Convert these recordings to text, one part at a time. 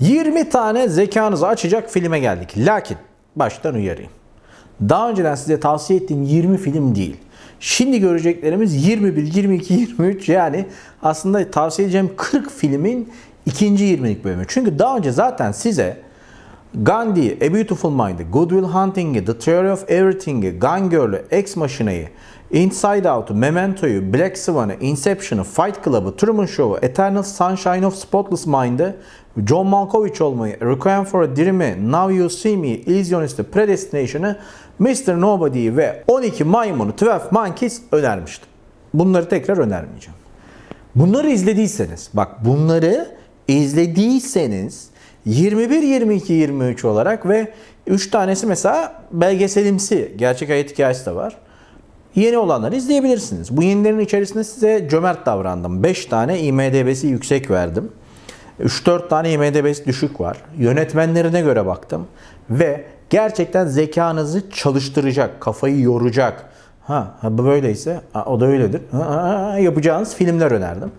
20 tane zekanızı açacak filme geldik. Lakin baştan uyarayım. Daha önceden size tavsiye ettiğim 20 film değil. Şimdi göreceklerimiz 21, 22, 23 yani aslında tavsiye edeceğim 40 filmin ikinci 20'lik bölümü. Çünkü daha önce zaten size Gandhi, A Beautiful Mind, Good Will Hunting'i, The Theory of Everything'i, Gun Girl'ı, Ex Machina'yı, Inside Out, Memento'yu, Black Swan'ı, Inception'ı, Fight Club'ı, Truman Show'u, Eternal Sunshine of Spotless Mind'ı, John Malkovich olmayı, Requiem for a Dream'i, Now You See Me'yi, Illusionist'i, Predestination'ı, Mr. Nobody'yi ve 12 Maymunu, 12 Monkeys önermiştim. Bunları tekrar önermeyeceğim. Bunları izlediyseniz, bak bunları izlediyseniz 21, 22, 23 olarak ve 3 tanesi mesela belgeselimsi, gerçek hayat hikayesi de var. Yeni olanları izleyebilirsiniz. Bu yenilerin içerisinde size cömert davrandım. 5 tane IMDB'si yüksek verdim. 3-4 tane IMDB'si düşük var. Yönetmenlerine göre baktım. Ve gerçekten zekanızı çalıştıracak, kafayı yoracak. Ha, ha bu böyleyse ha, o da öyledir. Ha, ha, ha, yapacağınız filmler önerdim.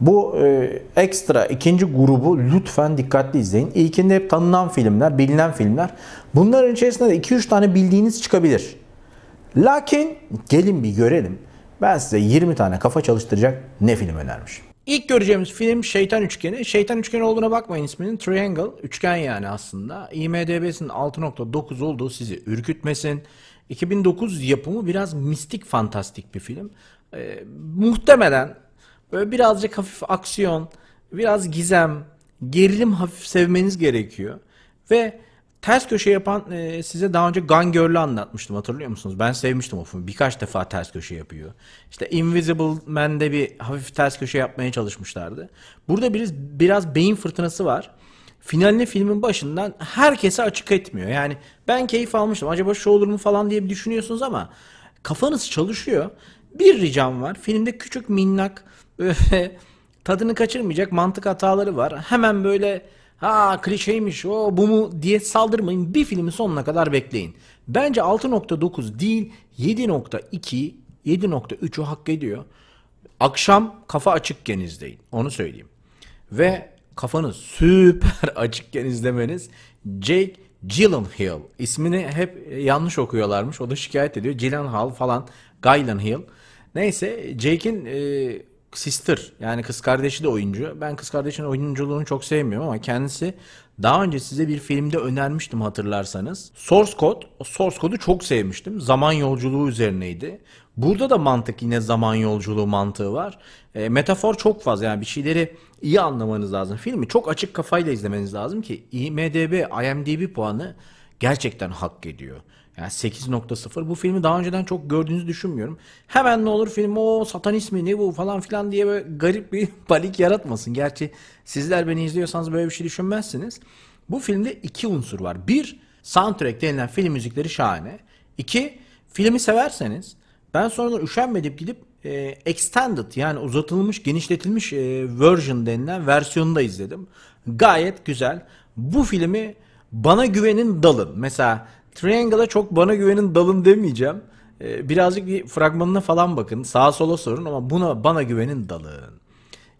Bu e, ekstra ikinci grubu lütfen dikkatli izleyin. İlkinde hep tanınan filmler, bilinen filmler. Bunların içerisinde de 2-3 tane bildiğiniz çıkabilir. Lakin gelin bir görelim. Ben size 20 tane kafa çalıştıracak ne film önermiş. İlk göreceğimiz film Şeytan Üçgeni. Şeytan Üçgeni olduğuna bakmayın isminin. Triangle, üçgen yani aslında. IMDB'sinin 6.9 olduğu sizi ürkütmesin. 2009 yapımı biraz mistik fantastik bir film. Ee, muhtemelen böyle birazcık hafif aksiyon, biraz gizem, gerilim hafif sevmeniz gerekiyor. Ve ters köşe yapan e, size daha önce Gun Girl'ü anlatmıştım hatırlıyor musunuz? Ben sevmiştim o filmi. Birkaç defa ters köşe yapıyor. İşte Invisible Man'de bir hafif ters köşe yapmaya çalışmışlardı. Burada biraz, biraz beyin fırtınası var. Finalini filmin başından herkese açık etmiyor. Yani ben keyif almıştım. Acaba şu olur mu falan diye bir düşünüyorsunuz ama kafanız çalışıyor. Bir ricam var. Filmde küçük minnak tadını kaçırmayacak mantık hataları var. Hemen böyle ha klişeymiş o bu mu diye saldırmayın bir filmin sonuna kadar bekleyin. Bence 6.9 değil 7.2 7.3'ü hak ediyor. Akşam kafa açıkken izleyin onu söyleyeyim. Ve kafanız süper açıkken izlemeniz Jake Gyllenhaal ismini hep yanlış okuyorlarmış o da şikayet ediyor. Gyllenhaal falan Gyllenhaal. Neyse Jake'in e, sister yani kız kardeşi de oyuncu. Ben kız kardeşinin oyunculuğunu çok sevmiyorum ama kendisi daha önce size bir filmde önermiştim hatırlarsanız. Source Code, o Source Code'u çok sevmiştim. Zaman yolculuğu üzerineydi. Burada da mantık yine zaman yolculuğu mantığı var. E, metafor çok fazla yani bir şeyleri iyi anlamanız lazım. Filmi çok açık kafayla izlemeniz lazım ki IMDB, IMDB puanı gerçekten hak ediyor. Yani 8.0 bu filmi daha önceden çok gördüğünüzü düşünmüyorum. Hemen ne olur film o satan ismi ne bu falan filan diye böyle garip bir balik yaratmasın. Gerçi sizler beni izliyorsanız böyle bir şey düşünmezsiniz. Bu filmde iki unsur var. Bir soundtrack denilen film müzikleri şahane. İki filmi severseniz ben sonradan üşenmedip gidip e, extended yani uzatılmış genişletilmiş e, version denilen versiyonunu da izledim. Gayet güzel. Bu filmi bana güvenin dalın. Mesela Triangle'a çok bana güvenin dalın demeyeceğim. Ee, birazcık bir fragmanına falan bakın. Sağa sola sorun ama buna bana güvenin dalın.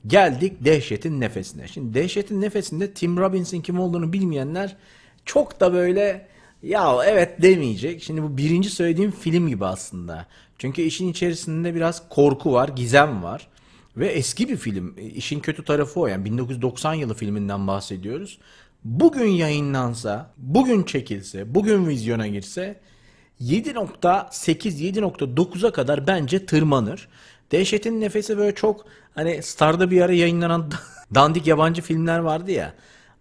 Geldik Dehşet'in Nefesine. Şimdi Dehşet'in Nefesinde Tim Robbins'in kim olduğunu bilmeyenler çok da böyle ya evet demeyecek. Şimdi bu birinci söylediğim film gibi aslında. Çünkü işin içerisinde biraz korku var, gizem var. Ve eski bir film. İşin kötü tarafı o. Yani 1990 yılı filminden bahsediyoruz bugün yayınlansa, bugün çekilse, bugün vizyona girse 7.8-7.9'a kadar bence tırmanır. Dehşetin nefesi böyle çok hani Star'da bir ara yayınlanan dandik yabancı filmler vardı ya.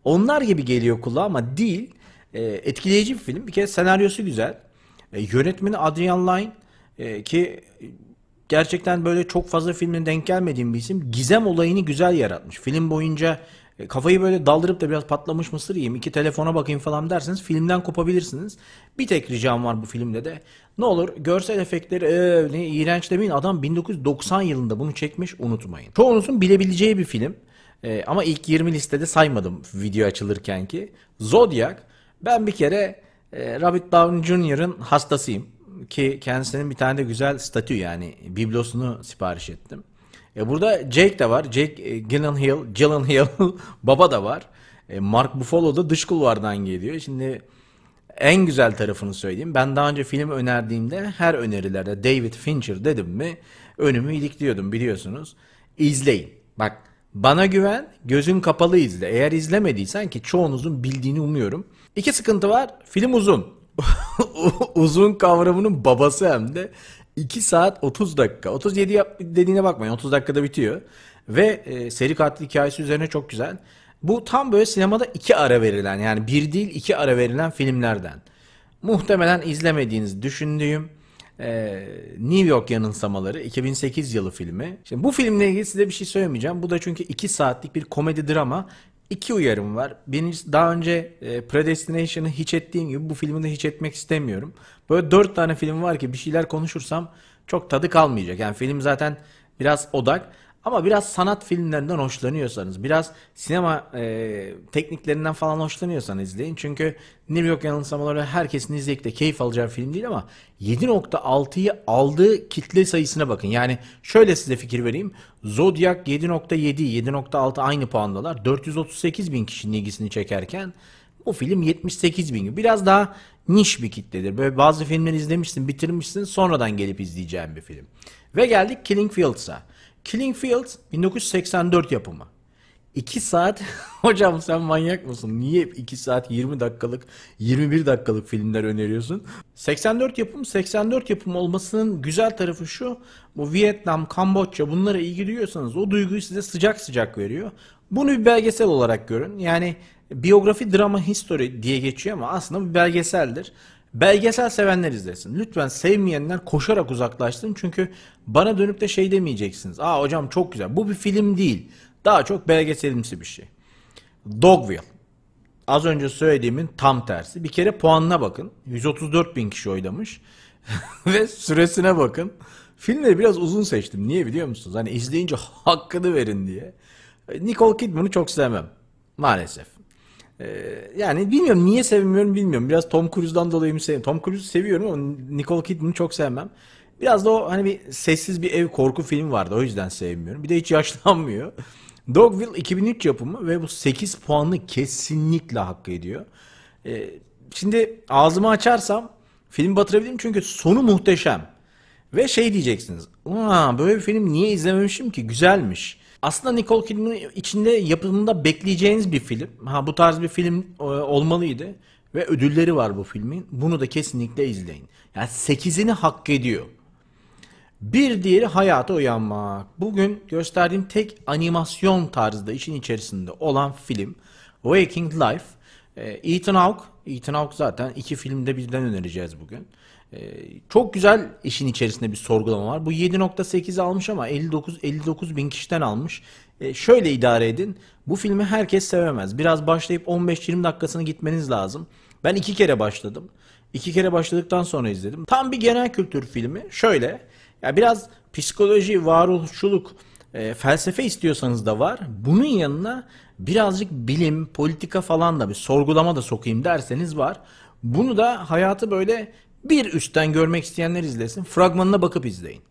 Onlar gibi geliyor kulağa ama değil. E, etkileyici bir film. Bir kere senaryosu güzel. E, yönetmeni Adrian Lyne e, ki gerçekten böyle çok fazla filmin denk gelmediğim bir isim. Gizem olayını güzel yaratmış. Film boyunca e, kafayı böyle daldırıp da biraz patlamış mısır yiyeyim, iki telefona bakayım falan derseniz filmden kopabilirsiniz. Bir tek ricam var bu filmde de. Ne olur görsel efektleri ee, iğrenç demeyin. Adam 1990 yılında bunu çekmiş unutmayın. Çoğunuzun bilebileceği bir film. E, ama ilk 20 listede saymadım video açılırken ki. Zodiac. Ben bir kere e, Robert Downey Jr.'ın hastasıyım. Ki kendisinin bir tane de güzel statü yani biblosunu sipariş ettim. E burada Jake de var. Jake e, Gyllenhaal, Gyllenhaal baba da var. E, Mark Buffalo da dış kulvardan geliyor. Şimdi en güzel tarafını söyleyeyim. Ben daha önce film önerdiğimde her önerilerde David Fincher dedim mi önümü ilikliyordum biliyorsunuz. İzleyin. Bak bana güven, gözün kapalı izle. Eğer izlemediysen ki çoğunuzun bildiğini umuyorum. İki sıkıntı var. Film uzun. uzun kavramının babası hem de 2 saat 30 dakika. 37 yap- dediğine bakmayın. 30 dakikada bitiyor. Ve e, seri katil hikayesi üzerine çok güzel. Bu tam böyle sinemada iki ara verilen yani bir değil iki ara verilen filmlerden. Muhtemelen izlemediğiniz düşündüğüm e, New York yanılsamaları 2008 yılı filmi. Şimdi bu filmle ilgili size bir şey söylemeyeceğim. Bu da çünkü 2 saatlik bir komedi drama iki uyarım var. Birincisi daha önce e, Predestination'ı hiç ettiğim gibi bu filmi de hiç etmek istemiyorum. Böyle dört tane film var ki bir şeyler konuşursam çok tadı kalmayacak. Yani film zaten biraz odak. Ama biraz sanat filmlerinden hoşlanıyorsanız, biraz sinema e, tekniklerinden falan hoşlanıyorsanız izleyin. çünkü New York yanılsamaları herkesin izleyip de keyif alacağı film değil ama 7.6'yı aldığı kitle sayısına bakın. Yani şöyle size fikir vereyim. Zodiac 7.7, 7.6 aynı puandalar. 438 bin kişinin ilgisini çekerken bu film 78 bin. Biraz daha niş bir kitledir. Böyle bazı filmleri izlemişsin, bitirmişsin, sonradan gelip izleyeceğim bir film. Ve geldik Killing Fields'a. Killing Fields 1984 yapımı. 2 saat hocam sen manyak mısın? Niye 2 saat 20 dakikalık 21 dakikalık filmler öneriyorsun? 84 yapım 84 yapım olmasının güzel tarafı şu. Bu Vietnam, Kamboçya bunlara ilgi duyuyorsanız o duyguyu size sıcak sıcak veriyor. Bunu bir belgesel olarak görün. Yani biyografi drama history diye geçiyor ama aslında bir belgeseldir. Belgesel sevenler izlesin. Lütfen sevmeyenler koşarak uzaklaşsın. Çünkü bana dönüp de şey demeyeceksiniz. Aa hocam çok güzel. Bu bir film değil. Daha çok belgeselimsi bir şey. Dogville. Az önce söylediğimin tam tersi. Bir kere puanına bakın. 134 bin kişi oylamış. Ve süresine bakın. Filmleri biraz uzun seçtim. Niye biliyor musunuz? Hani izleyince hakkını verin diye. Nicole Kidman'ı çok sevmem. Maalesef. Ee, yani bilmiyorum niye sevmiyorum bilmiyorum. Biraz Tom Cruise'dan dolayı mı seviyorum? Tom Cruise'u seviyorum ama Nicole Kidman'ı çok sevmem. Biraz da o hani bir sessiz bir ev korku filmi vardı. O yüzden sevmiyorum. Bir de hiç yaşlanmıyor. Dogville 2003 yapımı ve bu 8 puanı kesinlikle hak ediyor. Ee, şimdi ağzımı açarsam film batırabilirim çünkü sonu muhteşem. Ve şey diyeceksiniz. Aa, böyle bir film niye izlememişim ki? Güzelmiş aslında Nicole Kidman'ın içinde yapımında bekleyeceğiniz bir film. Ha bu tarz bir film e, olmalıydı ve ödülleri var bu filmin. Bunu da kesinlikle izleyin. Yani 8'ini hak ediyor. Bir diğeri hayata uyanmak. Bugün gösterdiğim tek animasyon tarzda işin içerisinde olan film Waking Life. E, Ethan Hawke, Ethan Hawke zaten iki filmde birden önereceğiz bugün. Ee, çok güzel işin içerisinde bir sorgulama var. Bu 7.8 almış ama 59 59 bin kişiden almış. E şöyle idare edin. Bu filmi herkes sevemez. Biraz başlayıp 15-20 dakikasını gitmeniz lazım. Ben iki kere başladım. İki kere başladıktan sonra izledim. Tam bir genel kültür filmi. Şöyle. Ya biraz psikoloji, varoluşçuluk, e, felsefe istiyorsanız da var. Bunun yanına birazcık bilim, politika falan da bir sorgulama da sokayım derseniz var. Bunu da hayatı böyle bir üstten görmek isteyenler izlesin. Fragmanına bakıp izleyin.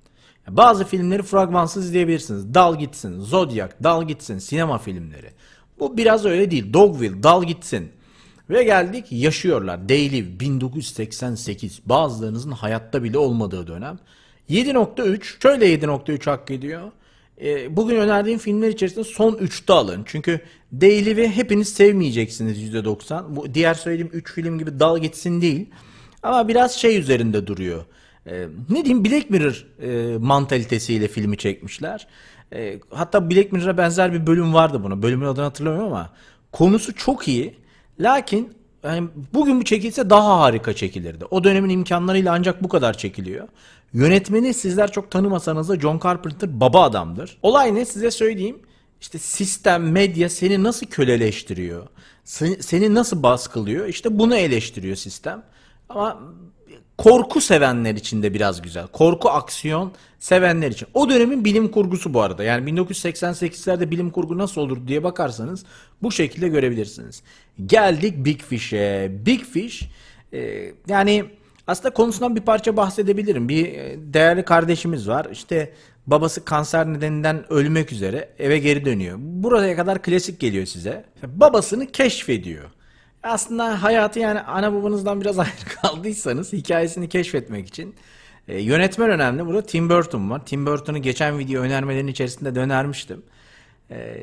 Bazı filmleri fragmansız izleyebilirsiniz. Dal gitsin, Zodiac, dal gitsin, sinema filmleri. Bu biraz öyle değil. Dogville, dal gitsin. Ve geldik yaşıyorlar. Daily 1988. Bazılarınızın hayatta bile olmadığı dönem. 7.3 şöyle 7.3 hak ediyor. E, bugün önerdiğim filmler içerisinde son 3'te alın. Çünkü Daily'i hepiniz sevmeyeceksiniz %90. Bu diğer söylediğim 3 film gibi dal gitsin değil. Ama biraz şey üzerinde duruyor. E, ne diyeyim Black Mirror e, mantalitesiyle filmi çekmişler. E, hatta Black Mirror'a benzer bir bölüm vardı buna. Bölümün adını hatırlamıyorum ama konusu çok iyi. Lakin yani bugün bu çekilse daha harika çekilirdi. O dönemin imkanlarıyla ancak bu kadar çekiliyor. Yönetmeni sizler çok tanımasanız da John Carpenter baba adamdır. Olay ne size söyleyeyim. İşte sistem, medya seni nasıl köleleştiriyor? seni nasıl baskılıyor? İşte bunu eleştiriyor sistem. Ama korku sevenler için de biraz güzel. Korku aksiyon sevenler için. O dönemin bilim kurgusu bu arada. Yani 1988'lerde bilim kurgu nasıl olur diye bakarsanız bu şekilde görebilirsiniz. Geldik Big Fish'e. Big Fish e, yani aslında konusundan bir parça bahsedebilirim. Bir e, değerli kardeşimiz var. İşte babası kanser nedeninden ölmek üzere eve geri dönüyor. Buraya kadar klasik geliyor size. Babasını keşfediyor aslında hayatı yani ana babanızdan biraz ayrı kaldıysanız hikayesini keşfetmek için e, yönetmen önemli. Burada Tim Burton var. Tim Burton'u geçen video önermelerin içerisinde dönermiştim. E,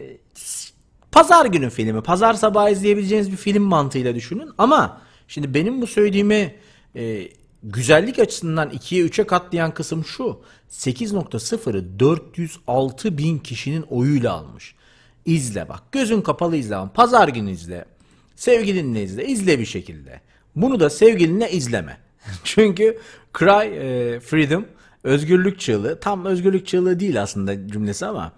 pazar günü filmi. Pazar sabahı izleyebileceğiniz bir film mantığıyla düşünün. Ama şimdi benim bu söylediğimi e, güzellik açısından 2'ye 3'e katlayan kısım şu. 8.0'ı 406 bin kişinin oyuyla almış. İzle bak. Gözün kapalı izle. Pazar günü izle. Sevgilinle izle. izle bir şekilde. Bunu da sevgilinle izleme. Çünkü Cry e, Freedom özgürlük çığlığı tam özgürlük çığlığı değil aslında cümlesi ama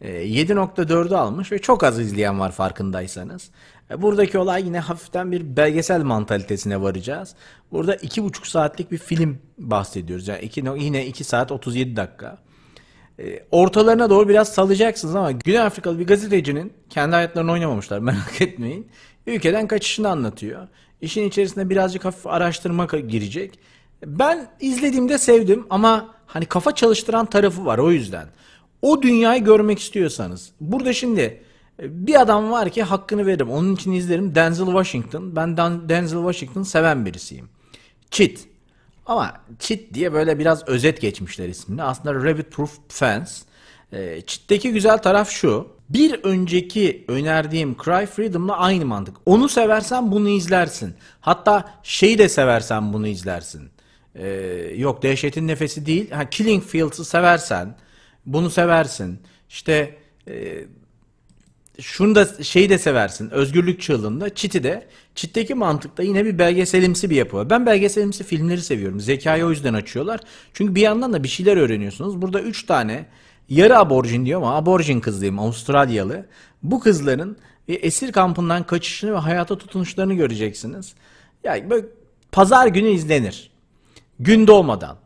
e, 7.4'ü almış ve çok az izleyen var farkındaysanız. E, buradaki olay yine hafiften bir belgesel mantalitesine varacağız. Burada 2.5 saatlik bir film bahsediyoruz. Yani iki, yine 2 saat 37 dakika. E, ortalarına doğru biraz salacaksınız ama Güney Afrikalı bir gazetecinin kendi hayatlarını oynamamışlar merak etmeyin. Ülkeden kaçışını anlatıyor. İşin içerisinde birazcık hafif araştırma girecek. Ben izlediğimde sevdim ama hani kafa çalıştıran tarafı var o yüzden. O dünyayı görmek istiyorsanız. Burada şimdi e, bir adam var ki hakkını veririm. Onun için izlerim. Denzel Washington. Ben Denzel Washington seven birisiyim. Çit. Ama Çit diye böyle biraz özet geçmişler ismini. Aslında Rabbit Proof Fence. Çit'teki güzel taraf şu bir önceki önerdiğim Cry Freedom'la aynı mantık. Onu seversen bunu izlersin. Hatta şeyi de seversen bunu izlersin. Ee, yok Dehşetin Nefesi değil. Ha, Killing Fields'ı seversen bunu seversin. İşte e, şunu da şeyi de seversin. Özgürlük Çığlığı'nda, Çit'i de. Çit'teki mantıkta yine bir belgeselimsi bir yapı var. Ben belgeselimsi filmleri seviyorum. Zekayı o yüzden açıyorlar. Çünkü bir yandan da bir şeyler öğreniyorsunuz. Burada 3 tane yarı aborjin diyor ama aborjin kız diyeyim Avustralyalı. Bu kızların esir kampından kaçışını ve hayata tutunuşlarını göreceksiniz. Yani böyle pazar günü izlenir. Gün doğmadan.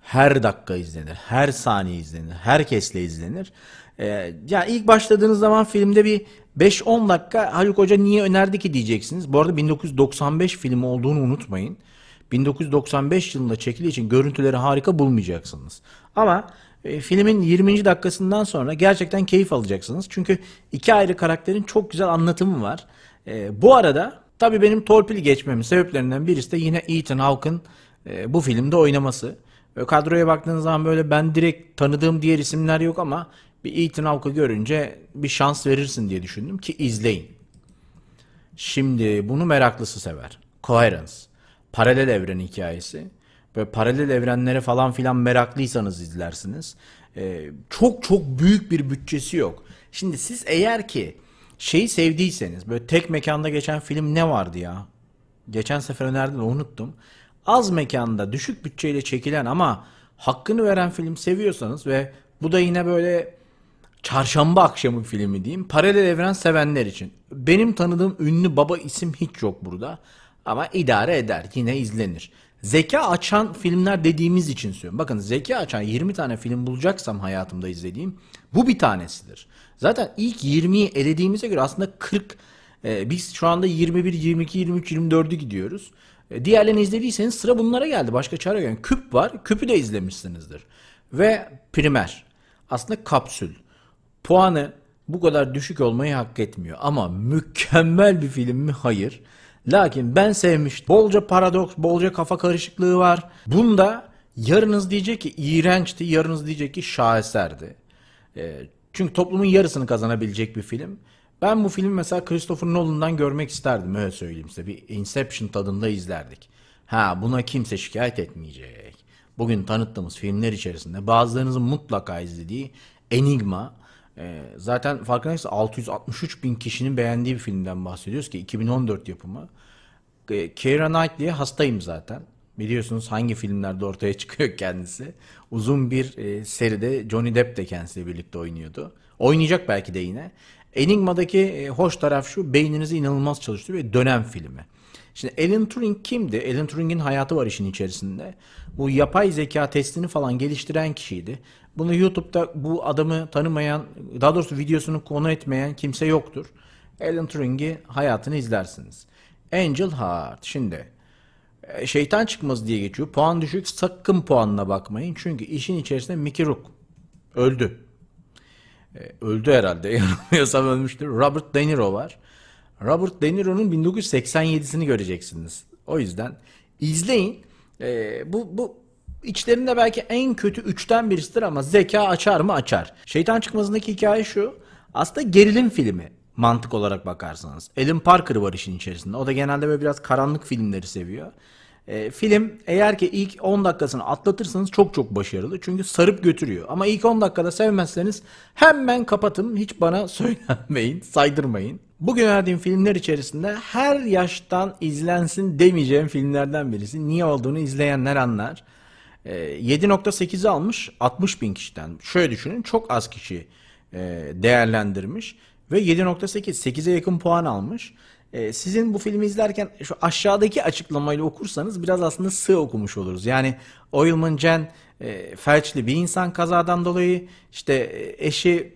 Her dakika izlenir, her saniye izlenir, herkesle izlenir. Ee, yani ilk başladığınız zaman filmde bir 5-10 dakika Haluk Hoca niye önerdi ki diyeceksiniz. Bu arada 1995 filmi olduğunu unutmayın. 1995 yılında çekildiği için görüntüleri harika bulmayacaksınız. Ama e, filmin 20. dakikasından sonra gerçekten keyif alacaksınız. Çünkü iki ayrı karakterin çok güzel anlatımı var. E, bu arada tabii benim torpil geçmemin sebeplerinden birisi de yine Ethan Hawke'ın e, bu filmde oynaması. Ve kadroya baktığınız zaman böyle ben direkt tanıdığım diğer isimler yok ama bir Ethan Hawke'ı görünce bir şans verirsin diye düşündüm ki izleyin. Şimdi bunu meraklısı sever. Coherence. Paralel evren hikayesi. Böyle paralel evrenlere falan filan meraklıysanız izlersiniz. Ee, çok çok büyük bir bütçesi yok. Şimdi siz eğer ki şeyi sevdiyseniz böyle tek mekanda geçen film ne vardı ya? Geçen sefer önerdim unuttum. Az mekanda düşük bütçeyle çekilen ama hakkını veren film seviyorsanız ve bu da yine böyle çarşamba akşamı filmi diyeyim. Paralel evren sevenler için. Benim tanıdığım ünlü baba isim hiç yok burada. Ama idare eder. Yine izlenir. Zeka açan filmler dediğimiz için söylüyorum. Bakın zeka açan 20 tane film bulacaksam hayatımda izlediğim bu bir tanesidir. Zaten ilk 20'yi elediğimize göre aslında 40 e, biz şu anda 21, 22, 23, 24'ü gidiyoruz. E, diğerlerini izlediyseniz sıra bunlara geldi. Başka çare yok. Küp var. Küpü de izlemişsinizdir. Ve primer. Aslında kapsül. Puanı bu kadar düşük olmayı hak etmiyor. Ama mükemmel bir film mi? Hayır. Lakin ben sevmiştim Bolca paradoks, bolca kafa karışıklığı var. Bunda yarınız diyecek ki iğrençti, yarınız diyecek ki şaheserdi. E, çünkü toplumun yarısını kazanabilecek bir film. Ben bu filmi mesela Christopher Nolan'dan görmek isterdim öyle söyleyeyim size. Bir Inception tadında izlerdik. Ha buna kimse şikayet etmeyecek. Bugün tanıttığımız filmler içerisinde bazılarınızın mutlaka izlediği Enigma, e, zaten farkındaysa 663 bin kişinin beğendiği bir filmden bahsediyoruz ki 2014 yapımı. E, Keira Knightley'e hastayım zaten. Biliyorsunuz hangi filmlerde ortaya çıkıyor kendisi. Uzun bir e, seride Johnny Depp de kendisiyle birlikte oynuyordu. Oynayacak belki de yine. Enigma'daki e, hoş taraf şu beyninizi inanılmaz çalıştırıyor ve dönem filmi. Şimdi Alan Turing kimdi? Alan Turing'in hayatı var işin içerisinde. Bu yapay zeka testini falan geliştiren kişiydi. Bunu YouTube'da bu adamı tanımayan, daha doğrusu videosunu konu etmeyen kimse yoktur. Alan Turing'i hayatını izlersiniz. Angel Heart. Şimdi e, şeytan çıkmaz diye geçiyor. Puan düşük sakın puanına bakmayın. Çünkü işin içerisinde Mickey Rook öldü. E, öldü herhalde. Yanılmıyorsam ölmüştür. Robert De Niro var. Robert De Niro'nun 1987'sini göreceksiniz. O yüzden izleyin. Ee, bu, bu içlerinde belki en kötü üçten birisidir ama zeka açar mı açar. Şeytan çıkmasındaki hikaye şu. Aslında gerilim filmi mantık olarak bakarsanız. Alan Parker var işin içerisinde. O da genelde böyle biraz karanlık filmleri seviyor. Ee, film eğer ki ilk 10 dakikasını atlatırsanız çok çok başarılı. Çünkü sarıp götürüyor. Ama ilk 10 dakikada sevmezseniz hemen kapatın. Hiç bana söylenmeyin, saydırmayın. Bugün önerdiğim filmler içerisinde her yaştan izlensin demeyeceğim filmlerden birisi. Niye olduğunu izleyenler anlar. E, ee, 7.8'i almış 60 bin kişiden. Şöyle düşünün çok az kişi e, değerlendirmiş. Ve 7.8, 8'e yakın puan almış e, sizin bu filmi izlerken şu aşağıdaki açıklamayla okursanız biraz aslında sığ okumuş oluruz. Yani Oilman Jen e, felçli bir insan kazadan dolayı işte e, eşi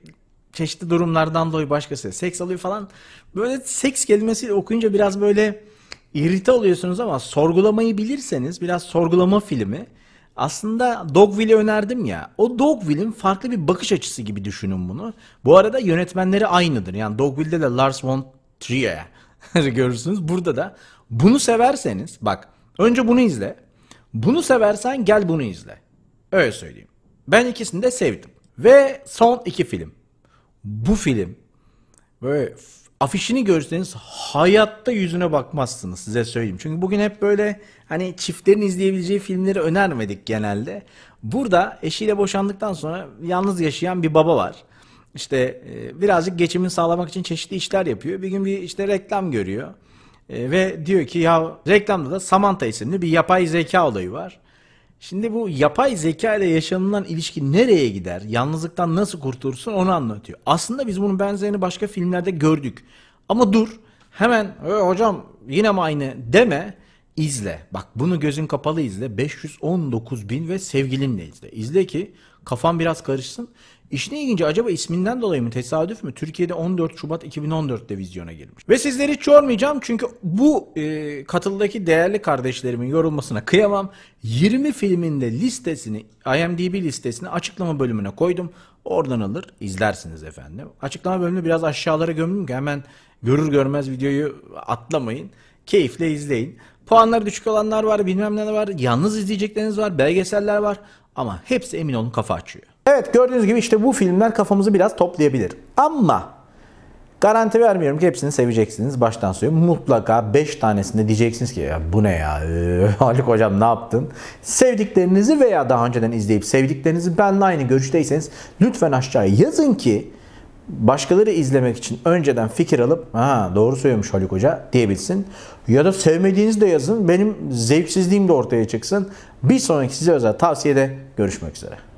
çeşitli durumlardan dolayı başkası seks alıyor falan. Böyle seks kelimesiyle okuyunca biraz böyle irite oluyorsunuz ama sorgulamayı bilirseniz biraz sorgulama filmi. Aslında Dogville'i önerdim ya. O Dogville'in farklı bir bakış açısı gibi düşünün bunu. Bu arada yönetmenleri aynıdır. Yani Dogville'de de Lars von Trier görürsünüz. Burada da bunu severseniz bak önce bunu izle. Bunu seversen gel bunu izle. Öyle söyleyeyim. Ben ikisini de sevdim. Ve son iki film. Bu film böyle afişini görseniz hayatta yüzüne bakmazsınız size söyleyeyim. Çünkü bugün hep böyle hani çiftlerin izleyebileceği filmleri önermedik genelde. Burada eşiyle boşandıktan sonra yalnız yaşayan bir baba var işte e, birazcık geçimini sağlamak için çeşitli işler yapıyor. Bir gün bir işte reklam görüyor e, ve diyor ki ya reklamda da Samantha isimli bir yapay zeka olayı var. Şimdi bu yapay zeka ile yaşanılan ilişki nereye gider? Yalnızlıktan nasıl kurtulursun onu anlatıyor. Aslında biz bunun benzerini başka filmlerde gördük. Ama dur hemen e, hocam yine mi aynı deme izle. Bak bunu gözün kapalı izle. 519 bin ve sevgilinle izle. İzle ki kafan biraz karışsın İşin ilginci acaba isminden dolayı mı tesadüf mü? Türkiye'de 14 Şubat 2014'te vizyona girmiş. Ve sizleri hiç yormayacağım çünkü bu e, katıldaki değerli kardeşlerimin yorulmasına kıyamam. 20 filmin de listesini IMDb listesini açıklama bölümüne koydum. Oradan alır izlersiniz efendim. Açıklama bölümünü biraz aşağılara gömdüm ki hemen görür görmez videoyu atlamayın. Keyifle izleyin. Puanları düşük olanlar var, bilmem ne var. Yalnız izleyecekleriniz var, belgeseller var. Ama hepsi emin olun kafa açıyor. Evet gördüğünüz gibi işte bu filmler kafamızı biraz toplayabilir. Ama garanti vermiyorum ki hepsini seveceksiniz baştan söyleyeyim Mutlaka 5 tanesinde diyeceksiniz ki ya bu ne ya ee, Haluk hocam ne yaptın? Sevdiklerinizi veya daha önceden izleyip sevdiklerinizi benle aynı görüşteyseniz lütfen aşağıya yazın ki başkaları izlemek için önceden fikir alıp ha doğru söylüyormuş Haluk Hoca diyebilsin. Ya da sevmediğiniz de yazın. Benim zevksizliğim de ortaya çıksın. Bir sonraki size özel tavsiyede görüşmek üzere.